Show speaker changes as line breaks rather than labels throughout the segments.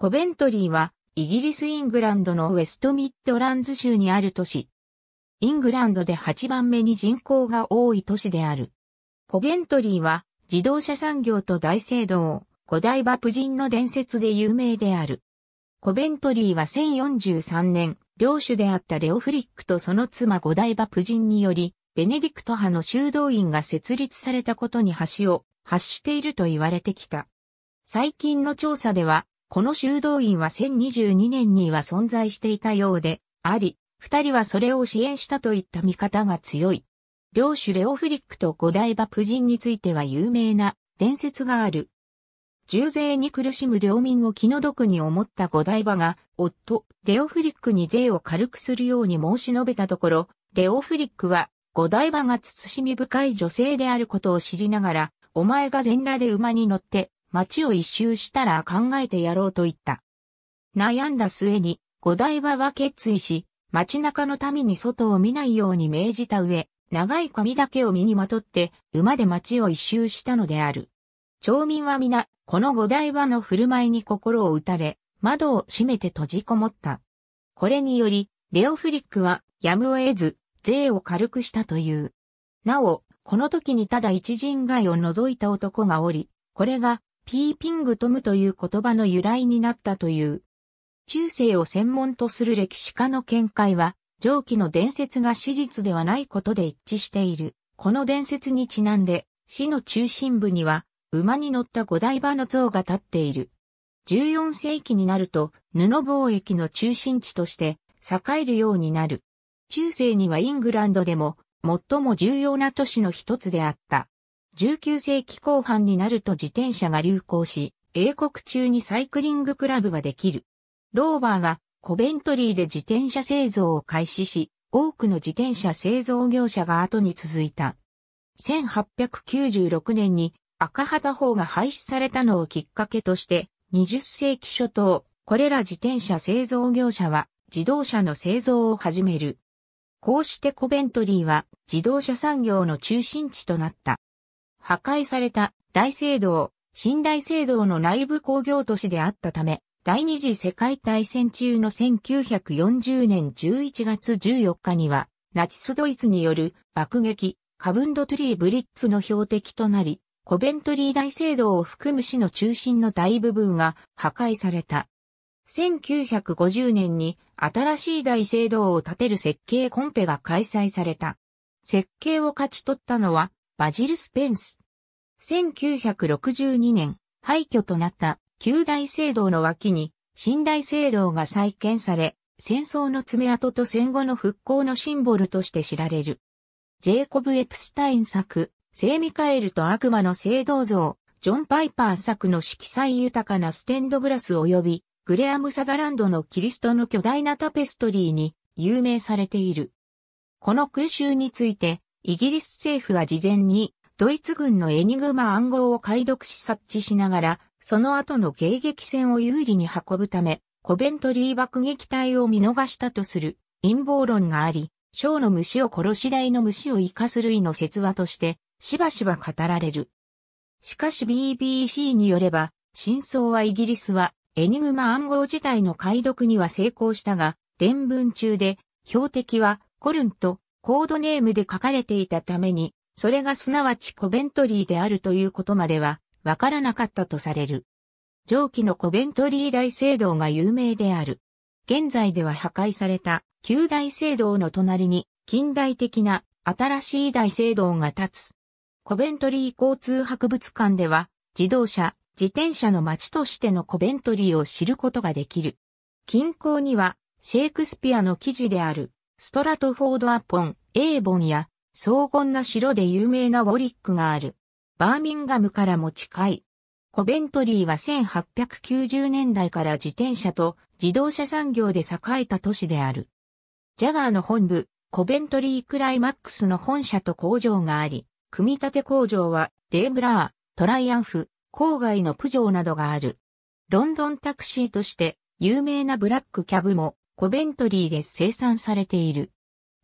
コベントリーは、イギリス・イングランドのウェストミッドランズ州にある都市。イングランドで8番目に人口が多い都市である。コベントリーは、自動車産業と大聖堂、古代バプ人の伝説で有名である。コベントリーは1043年、領主であったレオフリックとその妻五代バプ人により、ベネディクト派の修道院が設立されたことに橋を発していると言われてきた。最近の調査では、この修道院は1022年には存在していたようで、あり、二人はそれを支援したといった見方が強い。領主レオフリックと五代馬夫人については有名な伝説がある。重税に苦しむ領民を気の毒に思った五代馬が、夫、レオフリックに税を軽くするように申し述べたところ、レオフリックは、五代馬が慎み深い女性であることを知りながら、お前が全裸で馬に乗って、街を一周したら考えてやろうと言った。悩んだ末に、五代場は決意し、街中の民に外を見ないように命じた上、長い髪だけを身にまとって、馬で街を一周したのである。町民は皆、この五代場の振る舞いに心を打たれ、窓を閉めて閉じこもった。これにより、レオフリックは、やむを得ず、税を軽くしたという。なお、この時にただ一人街を除いた男がおり、これがピーピングトムという言葉の由来になったという。中世を専門とする歴史家の見解は、上記の伝説が史実ではないことで一致している。この伝説にちなんで、市の中心部には、馬に乗った五台場の像が立っている。14世紀になると、布貿易の中心地として栄えるようになる。中世にはイングランドでも、最も重要な都市の一つであった。19世紀後半になると自転車が流行し、英国中にサイクリングクラブができる。ローバーがコベントリーで自転車製造を開始し、多くの自転車製造業者が後に続いた。1896年に赤旗法が廃止されたのをきっかけとして、20世紀初頭、これら自転車製造業者は自動車の製造を始める。こうしてコベントリーは自動車産業の中心地となった。破壊された大聖堂、新大聖堂の内部工業都市であったため、第二次世界大戦中の1940年11月14日には、ナチスドイツによる爆撃、カブンドトゥリーブリッツの標的となり、コベントリー大聖堂を含む市の中心の大部分が破壊された。1950年に新しい大聖堂を建てる設計コンペが開催された。設計を勝ち取ったのはバジル・スペンス。1962年、廃墟となった旧大聖堂の脇に、新大聖堂が再建され、戦争の爪痕と戦後の復興のシンボルとして知られる。ジェイコブ・エプスタイン作、聖ミカエルと悪魔の聖堂像、ジョン・パイパー作の色彩豊かなステンドグラス及び、グレアム・サザランドのキリストの巨大なタペストリーに有名されている。この空襲について、イギリス政府は事前にドイツ軍のエニグマ暗号を解読し察知しながら、その後の迎撃戦を有利に運ぶため、コベントリー爆撃隊を見逃したとする陰謀論があり、小の虫を殺し台の虫を生かす類の説話として、しばしば語られる。しかし BBC によれば、真相はイギリスは、エニグマ暗号自体の解読には成功したが、伝聞中で、標的はコルンとコードネームで書かれていたために、それがすなわちコベントリーであるということまでは、わからなかったとされる。上記のコベントリー大聖堂が有名である。現在では破壊された旧大聖堂の隣に近代的な新しい大聖堂が立つ。コベントリー交通博物館では自動車、自転車の街としてのコベントリーを知ることができる。近郊にはシェイクスピアの記事であるストラトフォード・アポン、エーボンや荘厳な城で有名なウォリックがある。バーミンガムからも近い。コベントリーは1890年代から自転車と自動車産業で栄えた都市である。ジャガーの本部、コベントリークライマックスの本社と工場があり、組み立て工場はデーブラー、トライアンフ、郊外のプジョーなどがある。ロンドンタクシーとして有名なブラックキャブもコベントリーで生産されている。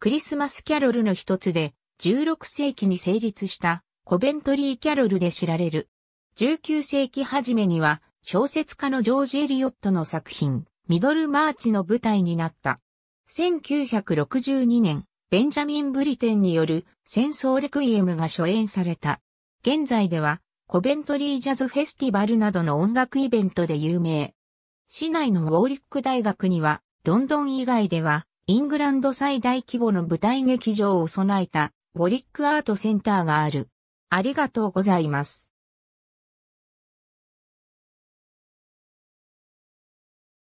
クリスマスキャロルの一つで、16世紀に成立したコベントリーキャロルで知られる。19世紀初めには小説家のジョージ・エリオットの作品、ミドルマーチの舞台になった。1962年、ベンジャミン・ブリテンによる戦争レクイエムが初演された。現在では、コベントリージャズフェスティバルなどの音楽イベントで有名。市内のウォーリック大学には、ロンドン以外では、イングランド最大規模の舞台劇場を備えた、ウォリックアートセンターがある。ありがとうございます。